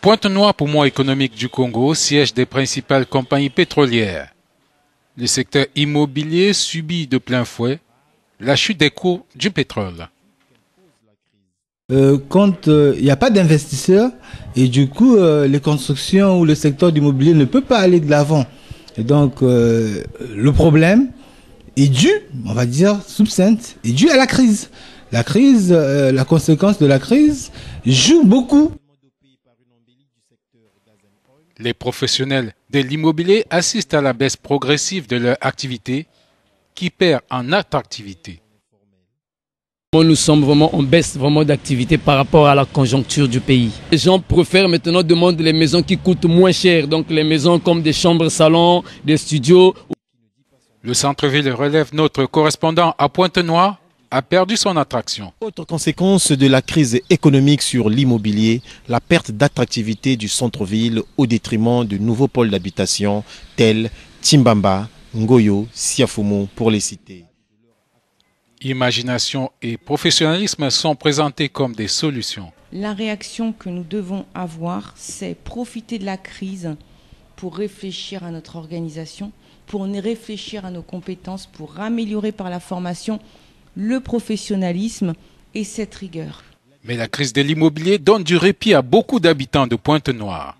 Pointe noire pour moi économique du Congo, siège des principales compagnies pétrolières. Le secteur immobilier subit de plein fouet la chute des cours du pétrole. Euh, quand il euh, n'y a pas d'investisseurs, et du coup, euh, les constructions ou le secteur d'immobilier ne peut pas aller de l'avant. Et donc, le problème est dû, on va dire, subsente, est dû à la crise. La crise, euh, la conséquence de la crise joue beaucoup. Les professionnels de l'immobilier assistent à la baisse progressive de leur activité qui perd en attractivité. Nous sommes vraiment en baisse vraiment d'activité par rapport à la conjoncture du pays. Les gens préfèrent maintenant demander les maisons qui coûtent moins cher, donc les maisons comme des chambres salons, des studios. Le centre-ville relève notre correspondant à Pointe-Noire, a perdu son attraction. Autre conséquence de la crise économique sur l'immobilier, la perte d'attractivité du centre-ville au détriment de nouveaux pôles d'habitation tels Timbamba, Ngoyo, Siafumo pour les citer. Imagination et professionnalisme sont présentés comme des solutions. La réaction que nous devons avoir, c'est profiter de la crise pour réfléchir à notre organisation, pour réfléchir à nos compétences, pour améliorer par la formation le professionnalisme et cette rigueur. Mais la crise de l'immobilier donne du répit à beaucoup d'habitants de Pointe-Noire.